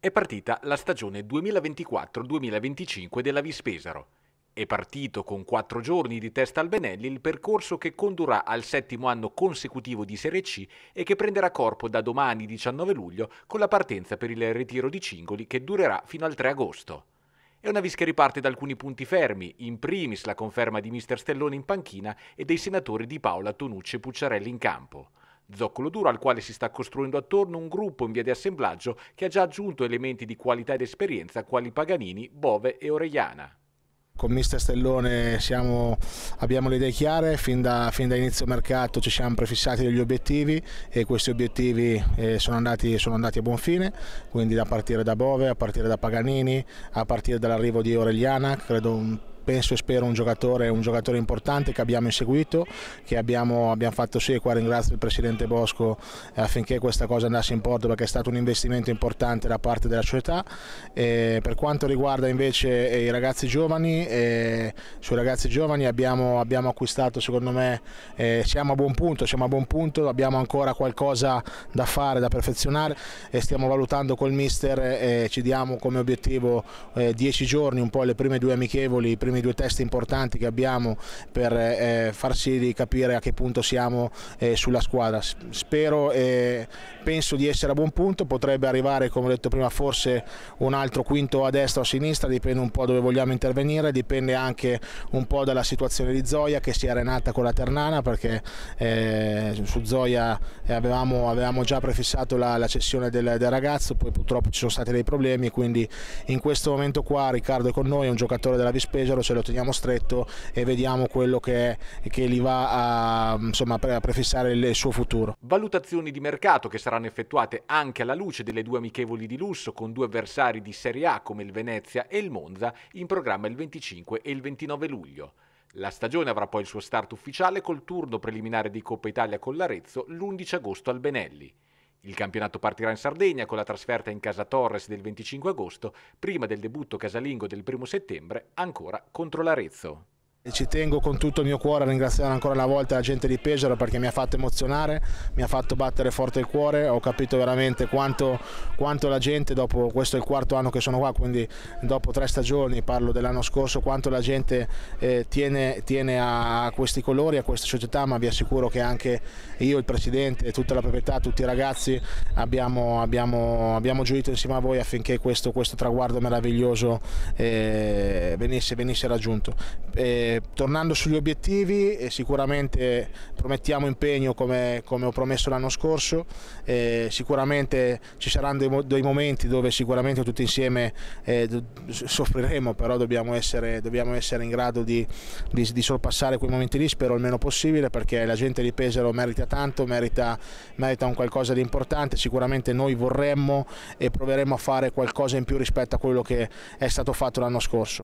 È partita la stagione 2024-2025 della Vispesaro. È partito con quattro giorni di testa al Benelli il percorso che condurrà al settimo anno consecutivo di Serie C e che prenderà corpo da domani 19 luglio con la partenza per il ritiro di Cingoli che durerà fino al 3 agosto. È una vis che riparte da alcuni punti fermi, in primis la conferma di mister Stellone in panchina e dei senatori di Paola Tonucci e Pucciarelli in campo. Zoccolo duro al quale si sta costruendo attorno un gruppo in via di assemblaggio che ha già aggiunto elementi di qualità ed esperienza quali Paganini, Bove e Orellana con Mister Stellone siamo, abbiamo le idee chiare, fin da, fin da, inizio mercato ci siamo prefissati degli obiettivi e questi obiettivi eh, sono, andati, sono, andati, a buon fine, quindi da partire da Bove, a partire da Paganini, a partire dall'arrivo di Orellana, credo un penso e spero un giocatore, un giocatore importante che abbiamo inseguito, che abbiamo, abbiamo fatto sì e qua ringrazio il Presidente Bosco eh, affinché questa cosa andasse in porto perché è stato un investimento importante da parte della società. E per quanto riguarda invece eh, i ragazzi giovani, eh, sui ragazzi giovani abbiamo, abbiamo acquistato secondo me, eh, siamo a buon punto, siamo a buon punto, abbiamo ancora qualcosa da fare, da perfezionare e stiamo valutando col mister, eh, ci diamo come obiettivo eh, 10 giorni, un po' le prime due amichevoli, i primi i due test importanti che abbiamo per eh, farsi capire a che punto siamo eh, sulla squadra. Spero e penso di essere a buon punto, potrebbe arrivare come ho detto prima forse un altro quinto a destra o a sinistra, dipende un po' dove vogliamo intervenire, dipende anche un po' dalla situazione di Zoya che si è arenata con la Ternana perché eh, su Zoya eh, avevamo, avevamo, già prefissato la, la cessione del, del ragazzo, poi purtroppo ci sono stati dei problemi, quindi in questo momento qua Riccardo è con noi, è un giocatore della Vispesaro, ce lo teniamo stretto e vediamo quello che, che li va a, insomma, a prefissare il suo futuro. Valutazioni di mercato che saranno effettuate anche alla luce delle due amichevoli di lusso con due avversari di Serie A come il Venezia e il Monza in programma il 25 e il 29 luglio. La stagione avrà poi il suo start ufficiale col turno preliminare di Coppa Italia con l'Arezzo l'11 agosto al Benelli. Il campionato partirà in Sardegna con la trasferta in casa Torres del 25 agosto, prima del debutto casalingo del 1 settembre, ancora contro l'Arezzo. Ci tengo con tutto il mio cuore a ringraziare ancora una volta la gente di Pesaro perché mi ha fatto emozionare, mi ha fatto battere forte il cuore, ho capito veramente quanto, quanto la gente, dopo questo è il quarto anno che sono qua, quindi dopo tre stagioni, parlo dell'anno scorso, quanto la gente eh, tiene, tiene, a questi colori, a questa società, ma vi assicuro che anche io, il Presidente, tutta la proprietà, tutti i ragazzi abbiamo, abbiamo, abbiamo giurito insieme a voi affinché questo, questo traguardo meraviglioso eh, venisse, venisse, raggiunto. Eh, tornando sugli obiettivi, eh, sicuramente promettiamo impegno come, come ho promesso l'anno scorso, e eh, sicuramente ci saranno dei, dei, momenti dove sicuramente tutti insieme eh, soffriremo, però dobbiamo essere, dobbiamo essere in grado di, di, di, sorpassare quei momenti lì, spero il meno possibile, perché la gente di Pesaro merita tanto, merita, merita un qualcosa di importante, sicuramente noi vorremmo e proveremo a fare qualcosa in più rispetto a quello che è stato fatto l'anno scorso.